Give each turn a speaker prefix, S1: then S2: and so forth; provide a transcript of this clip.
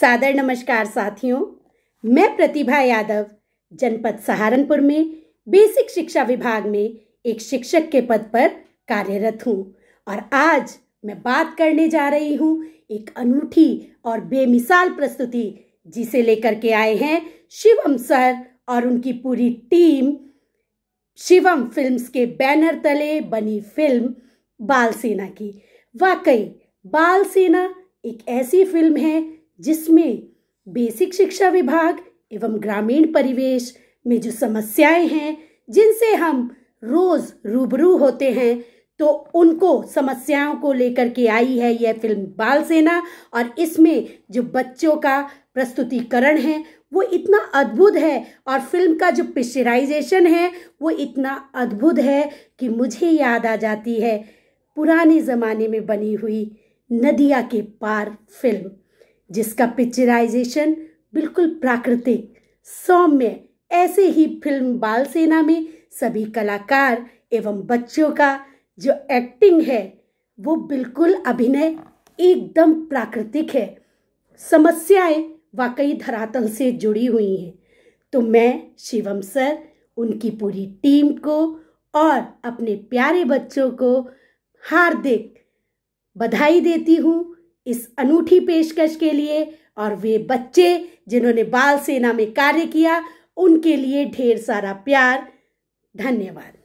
S1: सादर नमस्कार साथियों मैं प्रतिभा यादव जनपद सहारनपुर में बेसिक शिक्षा विभाग में एक शिक्षक के पद पर कार्यरत हूँ और आज मैं बात करने जा रही हूँ एक अनूठी और बेमिसाल प्रस्तुति जिसे लेकर के आए हैं शिवम सर और उनकी पूरी टीम शिवम फिल्म्स के बैनर तले बनी फिल्म बाल सेना की वाकई बाल सेना एक ऐसी फिल्म है जिसमें बेसिक शिक्षा विभाग एवं ग्रामीण परिवेश में जो समस्याएं हैं जिनसे हम रोज़ रूबरू होते हैं तो उनको समस्याओं को लेकर के आई है यह फिल्म बाल सेना और इसमें जो बच्चों का प्रस्तुतिकरण है वो इतना अद्भुत है और फिल्म का जो पिक्चराइजेशन है वो इतना अद्भुत है कि मुझे याद आ जाती है पुराने ज़माने में बनी हुई नदिया के पार फिल्म जिसका पिक्चराइजेशन बिल्कुल प्राकृतिक सौम्य ऐसे ही फिल्म बाल सेना में सभी कलाकार एवं बच्चों का जो एक्टिंग है वो बिल्कुल अभिनय एकदम प्राकृतिक है समस्याएं वाकई धरातल से जुड़ी हुई हैं तो मैं शिवम सर उनकी पूरी टीम को और अपने प्यारे बच्चों को हार्दिक बधाई देती हूँ इस अनूठी पेशकश के लिए और वे बच्चे जिन्होंने बाल सेना में कार्य किया उनके लिए ढेर सारा प्यार धन्यवाद